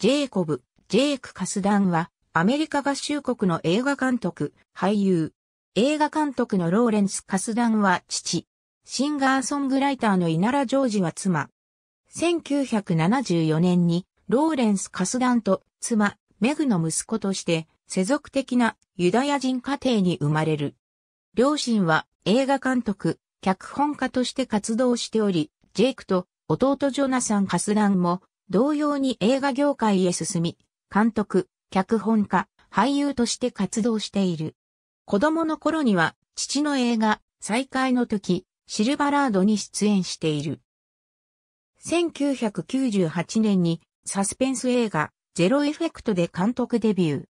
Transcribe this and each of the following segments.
ジェイコブ、ジェイク・カスダンは、アメリカ合衆国の映画監督、俳優。映画監督のローレンス・カスダンは父。シンガーソングライターのイナラ・ジョージは妻。1974年に、ローレンス・カスダンと妻、メグの息子として、世俗的なユダヤ人家庭に生まれる。両親は映画監督、脚本家として活動しており、ジェイクと弟ジョナサン・カスダンも同様に映画業界へ進み、監督、脚本家、俳優として活動している。子供の頃には、父の映画、再会の時、シルバラードに出演している。1998年に、サスペンス映画、ゼロエフェクトで監督デビュー。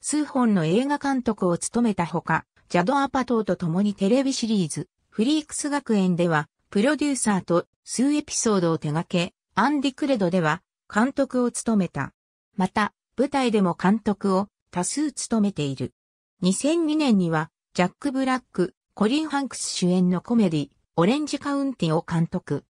数本の映画監督を務めたほか、ジャド・アパトーと共にテレビシリーズ、フリークス学園では、プロデューサーと数エピソードを手掛け、アンディ・クレドでは監督を務めた。また、舞台でも監督を多数務めている。2002年には、ジャック・ブラック、コリン・ハンクス主演のコメディ、オレンジ・カウンティを監督。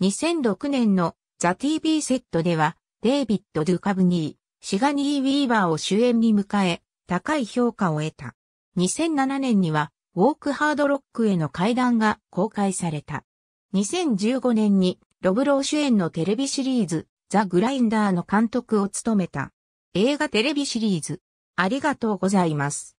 2006年のザ・ TV セットでは、デイビッド・ドゥ・カブニー、シガニー・ウィーバーを主演に迎え、高い評価を得た。2007年には、ウォーク・ハード・ロックへの階段が公開された。2015年にロブロー主演のテレビシリーズ、ザ・グラインダーの監督を務めた。映画テレビシリーズ、ありがとうございます。